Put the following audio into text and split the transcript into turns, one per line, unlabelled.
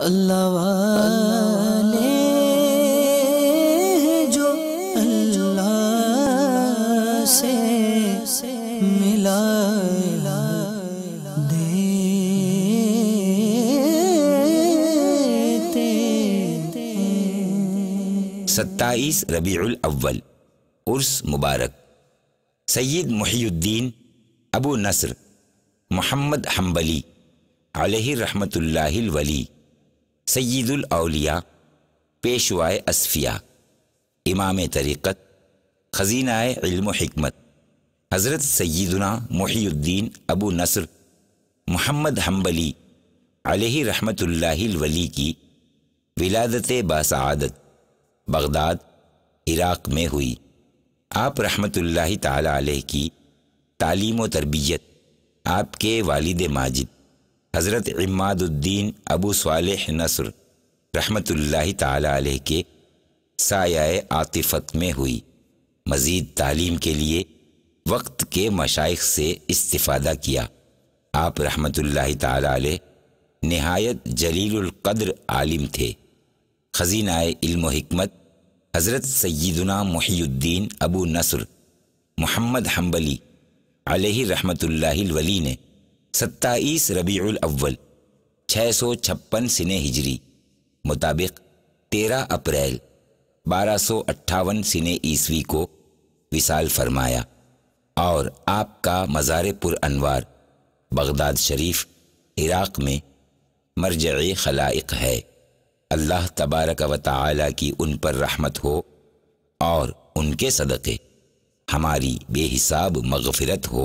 अल्लाह जो अल्लाह से मिला
सत्ताईस रबीउल अव्वल उर्स मुबारक सैयद मुहीद्दीन अबू नसर मोहम्मद हम्बली अलही रहमतुल्लाहिल वली सैदुल अलिया पेशवाए असफिया इमाम तरीक़त खजीनाए इल्म हमत हज़रत सैदना महीद्दीन अबू नसर मोहम्मद हम्बली अलही वली की विलादत बासआदत बगदाद इराक़ में हुई आप रहमतुल्लाह ताला अलैह व तरबियत आपके वालिद माजिद हज़रत इमादुद्दीन अबू साल नसर रहमत तह के साया आतिफत में हुई मज़ीद तालीम के लिए वक्त के मशाइ से इस्ता किया आप रहमत ताल नहायत जलीलकद्र आलिम थे खजीना इल्मिकमत हज़रत सयदना मुहीद्दीन अबू नसर मोहम्मद हम्बली अलह रहमतुल्लाह वली ने सत्ताईस रबीउल अव्वल छः सौ छप्पन सिने हिजरी मुताबिक तेरह अप्रैल बारह सौ अट्ठावन सिने ईस्वी को विसाल फरमाया और आपका मज़ार पुर अनवार बगदाद शरीफ इराक़ में मरज खलाइक है अल्लाह तबारक व ताली की उन पर रहमत हो और उनके सदक़े हमारी बेहिसाब मगफिरत हो